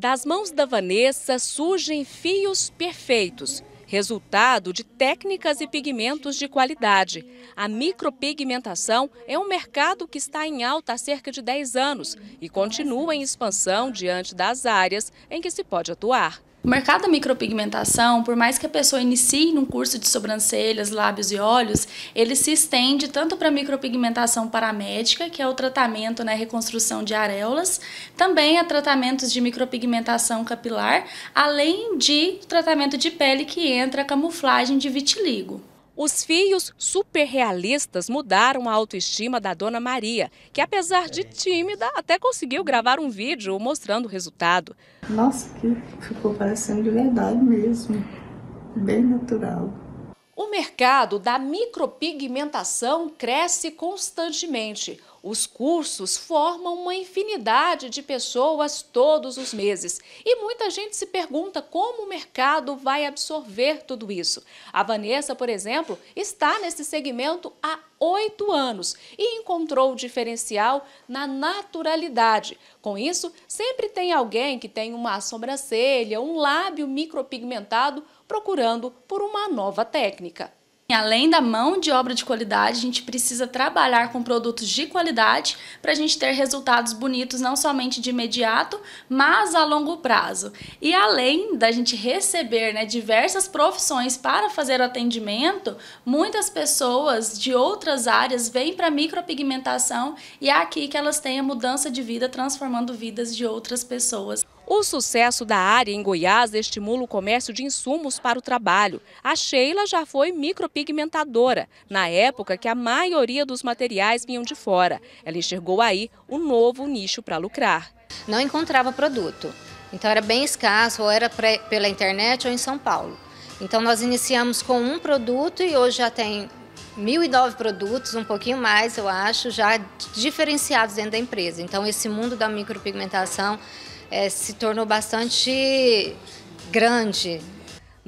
Das mãos da Vanessa surgem fios perfeitos, resultado de técnicas e pigmentos de qualidade. A micropigmentação é um mercado que está em alta há cerca de 10 anos e continua em expansão diante das áreas em que se pode atuar. O mercado da micropigmentação, por mais que a pessoa inicie num curso de sobrancelhas, lábios e olhos, ele se estende tanto para micropigmentação paramédica, que é o tratamento na né, reconstrução de areolas, também a tratamentos de micropigmentação capilar, além de tratamento de pele que entra a camuflagem de vitiligo. Os fios superrealistas mudaram a autoestima da dona Maria, que apesar de tímida, até conseguiu gravar um vídeo mostrando o resultado. Nossa, que ficou parecendo de verdade mesmo, bem natural. O mercado da micropigmentação cresce constantemente. Os cursos formam uma infinidade de pessoas todos os meses e muita gente se pergunta como o mercado vai absorver tudo isso. A Vanessa, por exemplo, está nesse segmento há oito anos e encontrou o diferencial na naturalidade. Com isso, sempre tem alguém que tem uma sobrancelha, um lábio micropigmentado procurando por uma nova técnica. Além da mão de obra de qualidade, a gente precisa trabalhar com produtos de qualidade para a gente ter resultados bonitos não somente de imediato, mas a longo prazo. E além da gente receber né, diversas profissões para fazer o atendimento, muitas pessoas de outras áreas vêm para a micropigmentação e é aqui que elas têm a mudança de vida, transformando vidas de outras pessoas. O sucesso da área em Goiás estimula o comércio de insumos para o trabalho. A Sheila já foi micropigmentadora, na época que a maioria dos materiais vinham de fora. Ela enxergou aí um novo nicho para lucrar. Não encontrava produto, então era bem escasso, ou era pela internet ou em São Paulo. Então nós iniciamos com um produto e hoje já tem 1.009 produtos, um pouquinho mais, eu acho, já diferenciados dentro da empresa. Então, esse mundo da micropigmentação é, se tornou bastante grande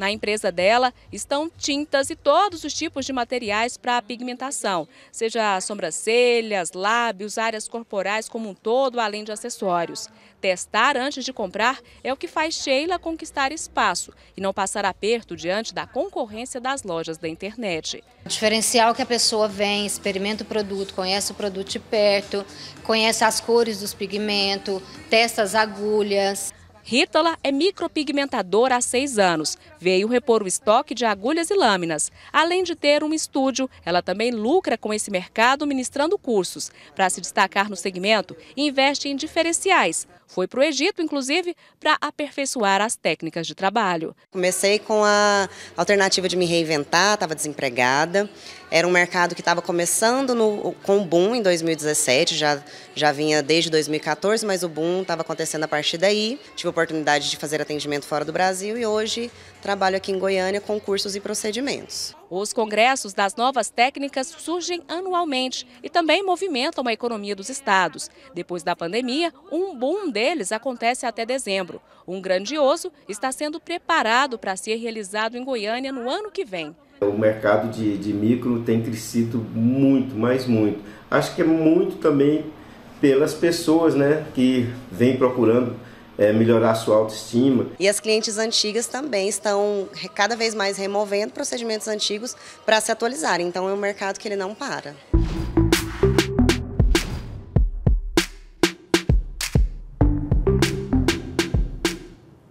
na empresa dela estão tintas e todos os tipos de materiais para pigmentação, seja sobrancelhas, lábios, áreas corporais como um todo, além de acessórios. Testar antes de comprar é o que faz Sheila conquistar espaço e não passar aperto diante da concorrência das lojas da internet. O diferencial que a pessoa vem, experimenta o produto, conhece o produto de perto, conhece as cores dos pigmentos, testa as agulhas. Rítola é micropigmentadora há seis anos. Veio repor o estoque de agulhas e lâminas. Além de ter um estúdio, ela também lucra com esse mercado ministrando cursos. Para se destacar no segmento, investe em diferenciais. Foi para o Egito, inclusive, para aperfeiçoar as técnicas de trabalho. Comecei com a alternativa de me reinventar, estava desempregada. Era um mercado que estava começando no, com o boom em 2017, já, já vinha desde 2014, mas o boom estava acontecendo a partir daí. Tive a oportunidade de fazer atendimento fora do Brasil e hoje trabalho aqui em Goiânia com cursos e procedimentos. Os congressos das novas técnicas surgem anualmente e também movimentam a economia dos estados. Depois da pandemia, um boom deles acontece até dezembro. Um grandioso está sendo preparado para ser realizado em Goiânia no ano que vem. O mercado de, de micro tem crescido muito, mais muito. Acho que é muito também pelas pessoas né, que vêm procurando é, melhorar a sua autoestima. E as clientes antigas também estão cada vez mais removendo procedimentos antigos para se atualizar Então é um mercado que ele não para.